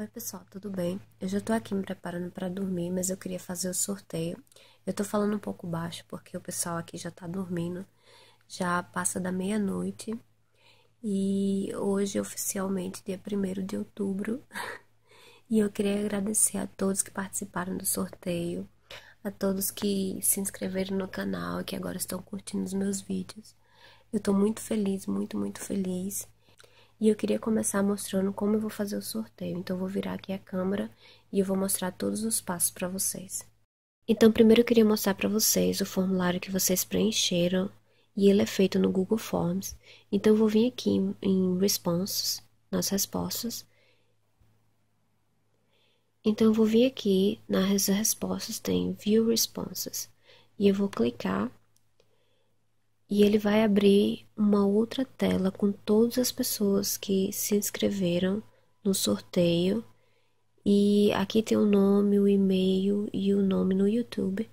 Oi pessoal, tudo bem? Eu já tô aqui me preparando para dormir, mas eu queria fazer o sorteio. Eu tô falando um pouco baixo porque o pessoal aqui já tá dormindo, já passa da meia-noite. E hoje oficialmente dia 1 de outubro. e eu queria agradecer a todos que participaram do sorteio, a todos que se inscreveram no canal e que agora estão curtindo os meus vídeos. Eu tô muito feliz, muito, muito feliz. E eu queria começar mostrando como eu vou fazer o sorteio. Então, eu vou virar aqui a câmera e eu vou mostrar todos os passos para vocês. Então, primeiro eu queria mostrar para vocês o formulário que vocês preencheram e ele é feito no Google Forms. Então, eu vou vir aqui em, em Responses, nas respostas. Então, eu vou vir aqui nas respostas, tem View Responses. E eu vou clicar e ele vai abrir uma outra tela com todas as pessoas que se inscreveram no sorteio. E aqui tem o nome, o e-mail e o nome no YouTube.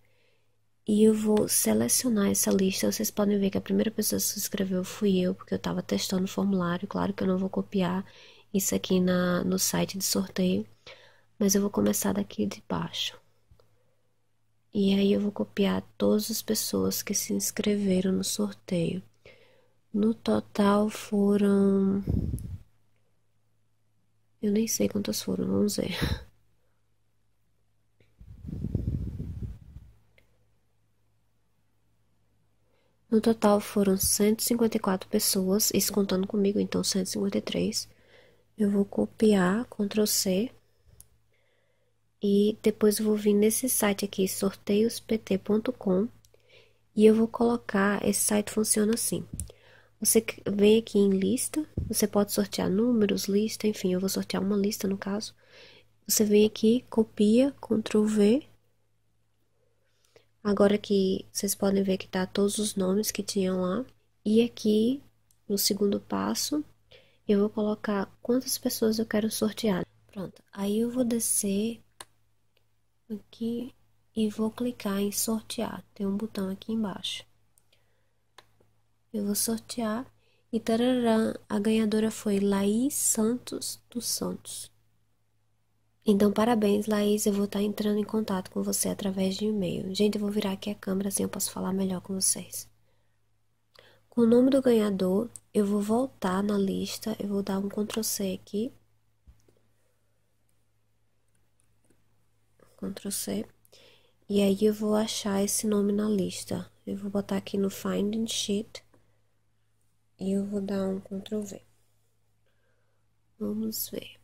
E eu vou selecionar essa lista. Vocês podem ver que a primeira pessoa que se inscreveu fui eu, porque eu estava testando o formulário. Claro que eu não vou copiar isso aqui na, no site de sorteio, mas eu vou começar daqui de baixo. E aí eu vou copiar todas as pessoas que se inscreveram no sorteio. No total foram. Eu nem sei quantas foram, vamos ver. No total foram 154 pessoas, isso contando comigo, então 153. Eu vou copiar, Ctrl C, e depois eu vou vir nesse site aqui, sorteiospt.com, e eu vou colocar, esse site funciona assim. Você vem aqui em lista, você pode sortear números, lista, enfim, eu vou sortear uma lista no caso. Você vem aqui, copia, Ctrl V. Agora aqui, vocês podem ver que tá todos os nomes que tinham lá. E aqui, no segundo passo, eu vou colocar quantas pessoas eu quero sortear. Pronto, aí eu vou descer aqui e vou clicar em sortear. Tem um botão aqui embaixo. Eu vou sortear e tarará, a ganhadora foi Laís Santos dos Santos. Então, parabéns, Laís. Eu vou estar entrando em contato com você através de e-mail. Gente, eu vou virar aqui a câmera assim eu posso falar melhor com vocês. Com o nome do ganhador, eu vou voltar na lista. Eu vou dar um Ctrl C aqui Ctrl C. E aí eu vou achar esse nome na lista. Eu vou botar aqui no Finding Sheet. E eu vou dar um Ctrl V. Vamos ver.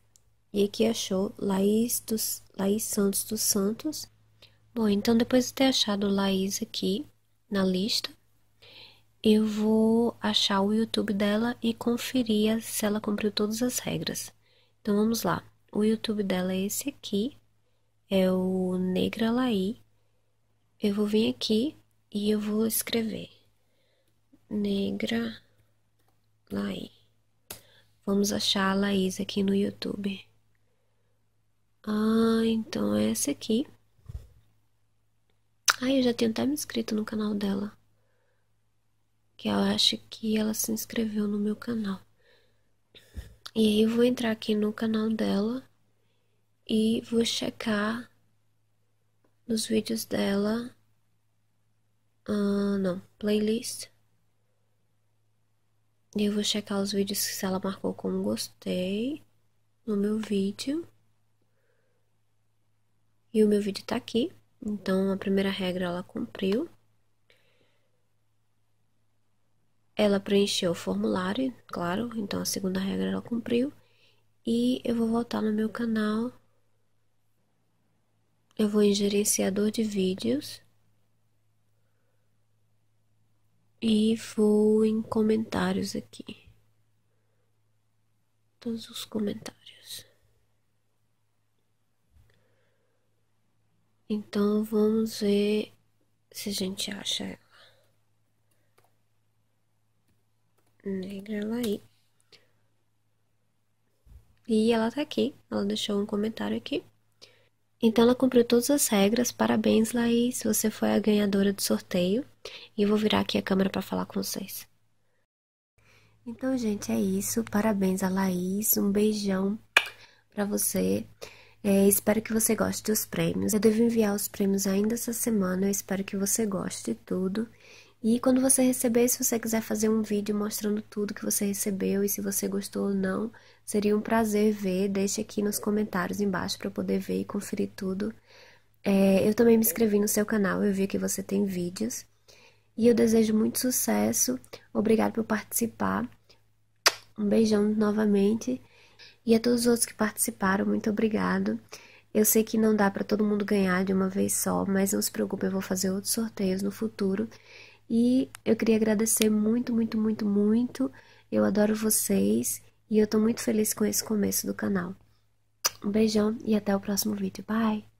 E aqui achou Laís, dos, Laís Santos dos Santos. Bom, então depois de ter achado Laís aqui na lista, eu vou achar o YouTube dela e conferir se ela cumpriu todas as regras. Então vamos lá. O YouTube dela é esse aqui é o Negra Laí. Eu vou vir aqui e eu vou escrever Negra Laí. Vamos achar a Laís aqui no YouTube. Ah, então é essa aqui. Ah, eu já tenho até me inscrito no canal dela. Que eu acho que ela se inscreveu no meu canal. E aí eu vou entrar aqui no canal dela e vou checar nos vídeos dela. Uh, não, playlist. E eu vou checar os vídeos que ela marcou como gostei no meu vídeo. E o meu vídeo tá aqui. Então, a primeira regra ela cumpriu. Ela preencheu o formulário, claro. Então, a segunda regra ela cumpriu. E eu vou voltar no meu canal eu vou em gerenciador de vídeos e vou em comentários aqui. Todos os comentários. Então vamos ver se a gente acha ela. Negra ela aí. E ela tá aqui. Ela deixou um comentário aqui. Então ela cumpriu todas as regras. Parabéns, Laís. Você foi a ganhadora do sorteio. E eu vou virar aqui a câmera para falar com vocês. Então, gente, é isso. Parabéns a Laís. Um beijão para você. É, espero que você goste dos prêmios. Eu devo enviar os prêmios ainda essa semana. Eu espero que você goste de tudo. E quando você receber, se você quiser fazer um vídeo mostrando tudo que você recebeu e se você gostou ou não, seria um prazer ver. Deixe aqui nos comentários embaixo para eu poder ver e conferir tudo. É, eu também me inscrevi no seu canal, eu vi que você tem vídeos. E eu desejo muito sucesso. Obrigado por participar. Um beijão novamente. E a todos os outros que participaram, muito obrigado. Eu sei que não dá para todo mundo ganhar de uma vez só, mas não se preocupe, eu vou fazer outros sorteios no futuro. E eu queria agradecer muito, muito, muito, muito. Eu adoro vocês e eu tô muito feliz com esse começo do canal. Um beijão e até o próximo vídeo. Bye!